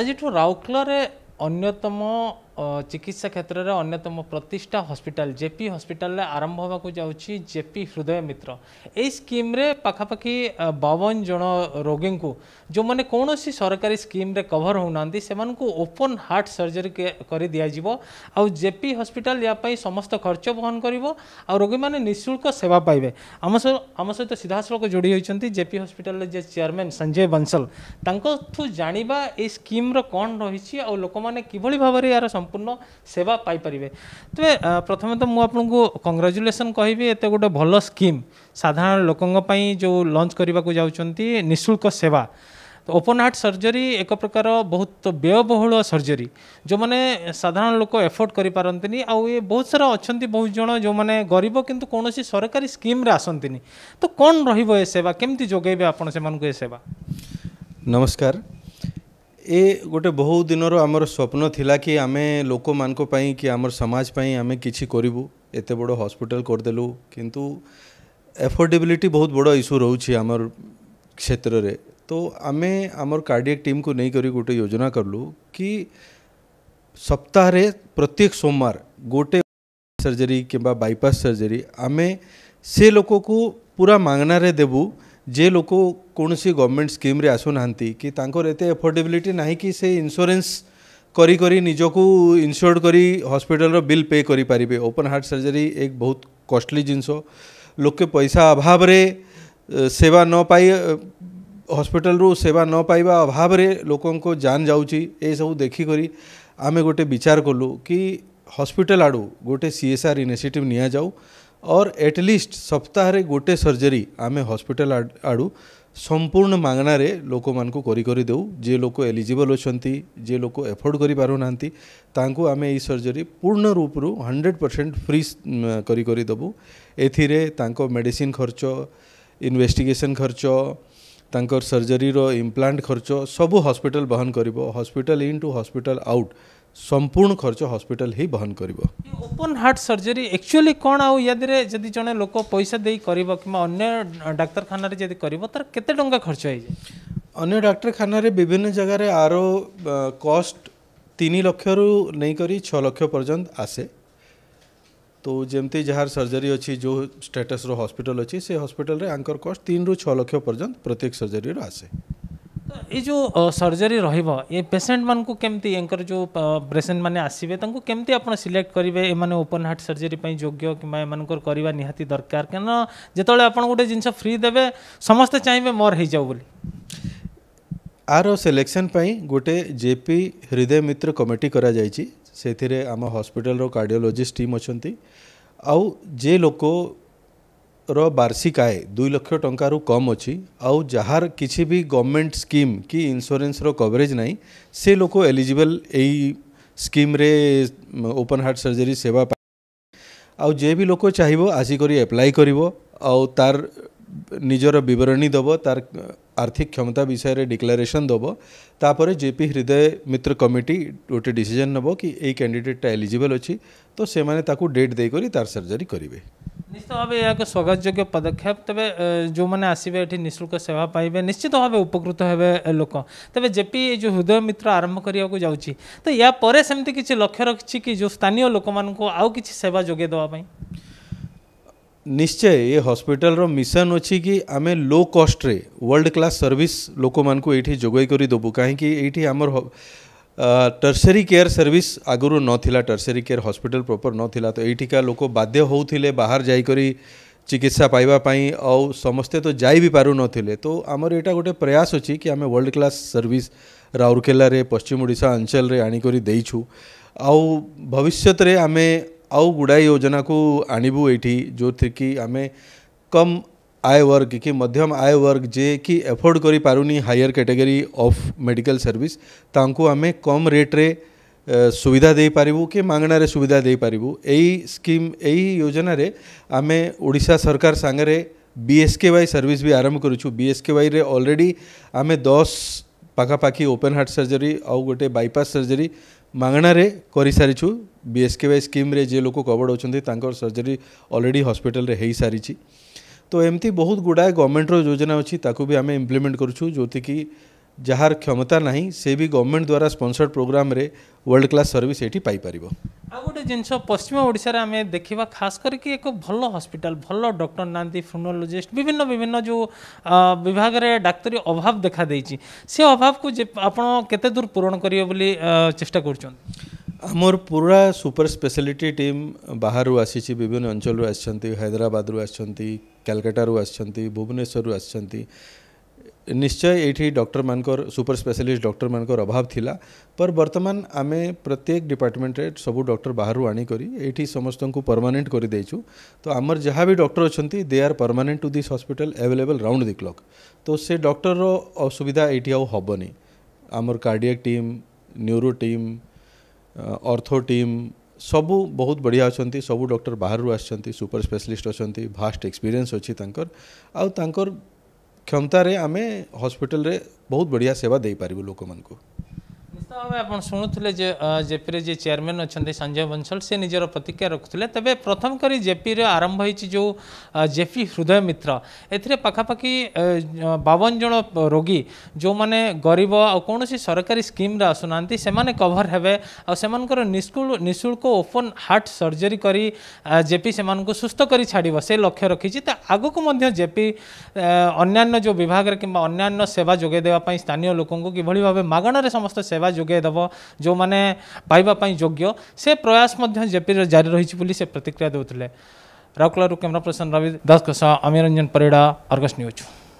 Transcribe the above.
ଆଜିଠୁ ରାଉରକେଲାରେ ଅନ୍ୟତମ चिकित्सा क्षेत्र में अन्यतम प्रतिष्ठा हस्पिटाल जेपी हस्पिटाल आरंभ हो जाऊँगी जेपी हृदय मित्र यही स्कीम पखापाखी बावन जन रोगी को जो मैंने कौन सी सरकारी स्कीम्रे कभर होना ओपन हार्ट सर्जरी कर दिजिव आउ जेपी हस्पिटाल या समस्त खर्च बहन कर रोगी मैंने निःशुल्क सेवा पाए आम सहित तो सीधा सड़क जोड़ी होती जेपी हस्पिटाल जे चेयरमैन संजय बंसल जाणी ये स्कीम्र कौन रही लोक मैंने किभ भाव यार ସମ୍ପୂର୍ଣ୍ଣ সম্পূর্ণ সেবা পাইপারে তবে প্রথমে তো মু আপনার কংগ্রাচুলেসন কহবি এত গোটে ভাল স্কিম সাধারণ লোক যে লঞ্চ করা যাচ্ছেন নিঃশুল্ক সেবা ଓପନ୍ হার্ট ସର୍ଜରୀ ଏକ ପ୍ରକାର ବହୁତ ବ୍ୟୟବହୁଳ ସର୍ଜରୀ ଯେଉଁମାନେ ସାଧାରଣ ଲୋକ ଏଫୋର୍ଡ କରିପାରନ୍ତିନି ଆଉ ଏ ବହୁତ ସାରା ଅଛନ୍ତି ବହୁତ ଜଣ ଯେଉଁମାନେ ଗରିବ କିନ୍ତୁ କୌଣସି ସରକାରୀ ସ୍କିମ୍ରେ ଆସନ୍ତିନି ତ କ'ଣ ରହିବ ଏ ସେବା କେମିତି ଯୋଗାଇବେ ଆପଣ ସେମାନଙ୍କୁ ଏ ସେବା ନମସ୍କାର ये गोटे बहुत दिन आम स्वप्न थिला कि आम लोक मान कि आम समाजपी आम कि करूँ एत बड़ हस्पिटाल करदेलु किंतु एफोर्डेबिलिटी बहुत बड़ इश्यू रोच क्षेत्र में तो आम आम कार्डिय टीम को लेकर गोटे योजना करलु कि सप्ताह प्रत्येक सोमवार गोटे सर्जरी कि बाइपास सर्जरी आम से लोक को पूरा मांगनारे देवु जे लोग कौन सी गवर्नमेंट स्कीम्रे आसुना कि एफोर्डेबिलिटी ना कि से इन्सुरांस करी करी निजो को इंश्योर्ड बिल पे करी ओपन हार्ट सर्जरी एक बहुत कॉस्टली जिनस लोके पैसा अभाव रे सेवा न पाई हॉस्पिटल रो सेवा न पाइबा अभाव रे लोकों को जान जाऊ सब देखिकर करी आमे गोटे विचार कलु कि हॉस्पिटल आड़ गोटे सी एस आर इनिसीटिव निया जाऊ और एटलिस्ट सप्ताह गोटे सर्जरी आम हस्पिटाल आड़ू ସମ୍ପୂର୍ଣ୍ଣ ମାଗଣାରେ ଲୋକମାନଙ୍କୁ କରି କରି ଦେଉ ଯିଏ ଲୋକ ଏଲିଜିବଲ୍ ଅଛନ୍ତି ଯିଏ ଲୋକ ଏଫୋର୍ଡ଼ କରିପାରୁନାହାନ୍ତି ତାଙ୍କୁ ଆମେ ଏଇ ସର୍ଜରୀ ପୂର୍ଣ୍ଣ ରୂପରୁ ହଣ୍ଡ୍ରେଡ଼ ପରସେଣ୍ଟ ଫ୍ରି କରି କରି ଦେବୁ ଏଥିରେ ତାଙ୍କ ମେଡ଼ିସିନ୍ ଖର୍ଚ୍ଚ ଇନଭେଷ୍ଟିଗେସନ୍ ଖର୍ଚ୍ଚ ତାଙ୍କର ସର୍ଜରୀର ଇମ୍ପ୍ଲାଣ୍ଟ ଖର୍ଚ୍ଚ ସବୁ ହସ୍ପିଟାଲ ବହନ କରିବ hospital in to hospital out संपूर्ण खर्च हस्पिटाल ही बहन कर ओपन हार्ट सर्जरी एक्चुअली कौन आउ ये जदि लोक पैसा दे कर कि अन्य डाक्तखाना जब कर खर्च हो जाए अन्य डाक्तखाना विभिन्न जगार आरो कस्ट तीन लक्षर नहींकर छक्ष पर्यंत आसे तो जमती जार सर्जरी अच्छी जो स्टेटस रो हॉस्पिटल अच्छी से हस्पिटाल कस्ट तीन रु छक्ष पर्यंत प्रत्येक सर्जरी आसे ये जो सर्जरी रेसेंट मान को केमती जो पेसेंट मैंने आसवे तांको केमती आप सिलेक्ट करेंगे ये ओपन हार्ट सर्जरी योग्य कि निहाती दरकार क्या जो आप गोटे जिन फ्री देवे समस्त चाहिए मोर हो जाऊ बोली सिलेक्शन गोटे जेपी हृदय मित्र कमिटी करा हस्पिटाल सेथिरे टीम अच्छा आउ जे लोको ର ବାର୍ଷିକ ଆୟ ଦୁଇ ଲକ୍ଷ ଟଙ୍କାରୁ କମ୍ ଅଛି ଆଉ ଯାହାର କିଛି ବି ଗଭର୍ଣ୍ଣମେଣ୍ଟ ସ୍କିମ୍ କି ଇନ୍ସୁରାନ୍ସର କଭରେଜ୍ ନାହିଁ ସେ ଲୋକ ଏଲିଜିବଲ୍ ଏଇ ସ୍କିମ୍ରେ ଓପନ୍ ହାର୍ଟ ସର୍ଜରୀ ସେବା ଆଉ ଯେ ବି ଲୋକ ଚାହିଁବ ଆସିକରି ଆପ୍ଲାଏ କରିବ ଆଉ ତାର निजर बरणी दब तार आर्थिक क्षमता विषय डिक्लेरेसन दबो तापर जेपी हृदय मित्र कमिटी गोटे डिसीजन नबो कि ये कैंडिडेटा एलिजिबल अच्छी तो से डेट देकर तार सर्जरी करेंगे निश्चित भाव यह स्वागत योग्य पदक्षेप तेज जो मैंने आसवे ये निःशुल्क सेवा पाइबे निश्चित भाव उपकृत हो लोक तेज जेपी जो हृदय मित्र आरंभ करने जाऊँगी तो यापर सेमती किसी लक्ष्य रखी कि जो स्थानीय लोक मूँ आउ किसी सेवा जोगे दवापाई ନିଶ୍ଚୟ ଏ ହସ୍ପିଟାଲର ମିଶନ ଅଛି କି ଆମେ ଲୋ କଷ୍ଟରେ ୱାର୍ଲଡ କ୍ଲାସ୍ ସର୍ଭିସ୍ ଲୋକମାନଙ୍କୁ ଏଇଠି ଯୋଗାଇ କରି ଦେବୁ କାହିଁକି ଏଇଠି ଆମର ଟର୍ସରୀ କେୟାର ସର୍ଭିସ୍ ଆଗରୁ ନଥିଲା ଟର୍ସରୀ କେୟାର ହସ୍ପିଟାଲ ପ୍ରପର ନଥିଲା ତ ଏଇଠିକା ଲୋକ ବାଧ୍ୟ ହେଉଥିଲେ ବାହାର ଯାଇକରି ଚିକିତ୍ସା ପାଇବା ପାଇଁ ଆଉ ସମସ୍ତେ ତ ଯାଇ ବି ପାରୁନଥିଲେ ତ ଆମର ଏଇଟା ଗୋଟେ ପ୍ରୟାସ ଅଛି କି ଆମେ ୱାର୍ଲଡ କ୍ଲାସ୍ ସର୍ଭିସ୍ ରାଉରକେଲାରେ ପଶ୍ଚିମ ଓଡ଼ିଶା ଅଞ୍ଚଳରେ ଆଣିକରି ଦେଇଛୁ ଆଉ ଭବିଷ୍ୟତରେ ଆମେ आउ गुड़ाए योजना को आणबू ये जो थी कि आम कम आय वर्ग कि मध्यम आय वर्ग जे कि एफोर्ड कर पारूनी higher category of medical service आम कम रेट्रे सुविधा दे पारू कि मगणारे सुविधा दे पारू स्कीम यही योजन आम ओडा सरकार सांगे B S K Y service भी आरंभ कर वाई रे अलरेडी आम दस पखापाखी ओपेन हार्ट सर्जरी आउ गोटे बैपास सर्जरी मगणारे कर सारी बीएसके वाई स्कीम्रे जे लोग कवर्ड होती सर्जरी अलरेडी हस्पिटाल हो सारी तो एमती बहुत गुड़ाए गवर्नमेंट योजना अच्छी भी आम इम्प्लीमेंट करो कि जहार क्षमता ना से भी गवर्नमेंट द्वारा sponsored program world class service ये पाइपर आउ गोटे जिनस पश्चिम ओडार आम देखा खास करके एक भल हस्पिटाल भल डक्टर ना फ्रोनोलोजिस्ट विभिन्न विभिन्न जो विभाग में डाक्तरी अभाव देखा देखाई से अभाव को आप दूर पूरण कर चेषा कर मोर पूरा सुपर स्पेशलिटी टीम बाहर आसी विभिन्न अंचल आइदराबाद आलकाटारू आ भुवनेश्वर आ निश्चय ये डक्टर मान सुपर स्पेशलिस्ट डक्टर मान अभाव थिला पर वर्तमान आम प्रत्येक डिपार्टमेंट सब डक्टर बाहर आनीकोरी कर समस्त को परमानेंट कर देचु तो आमर जहाँ भी डक्टर अच्छा they are permanent to this hospital available round the clock तो से डक्टर असुविधा ये आबनी आमर cardio team neuro team ortho team सबू बहुत बढ़िया अच्छा सब डक्टर बाहर आसपर स्पेशलिस्ट अच्छा भास्ट एक्सपीरियंस अच्छी आर क्षमतार आम हस्पिटाल बहुत बढ़िया सेवा दे पार लोक मूँ शुणुले जेपी जे चेयरमैन अच्छा संजय बंसल से निजर प्रतिक्रिया रखुले तेज प्रथम कर जेपी आरंभ हो जो जेपी हृदय मित्र एखापाखि बावन जन रोगी जो मैंने गरीब आ कौन सरकारी स्कीम्रे आसुना से कभर हे आर निःशुल्क ओपन हार्ट सर्जरी कर जेपी से सुस्थ कर छाड़ से लक्ष्य रखी तो आगक जेपी अन्न्य जो विभाग कि सेवा जोगेदेप स्थानीय लोक किभ भाव मगणारे समस्त सेवा ଯୋଗାଇଦେବ ଯେଉଁମାନେ ପାଇବା ପାଇଁ ଯୋଗ୍ୟ ସେ ପ୍ରୟାସ ମଧ୍ୟ ଜେପିରେ ଜାରି ରହିଛି ବୋଲି ସେ ପ୍ରତିକ୍ରିୟା ଦେଉଥିଲେ ରାଉରକେଲାରୁ କ୍ୟାମେରା ପର୍ସନ ରବି ଦାସଙ୍କ ସହ ଅମିରଞ୍ଜନ ପରିଡ଼ା ଅର୍ଗସ୍ ନ୍ୟୁଜ୍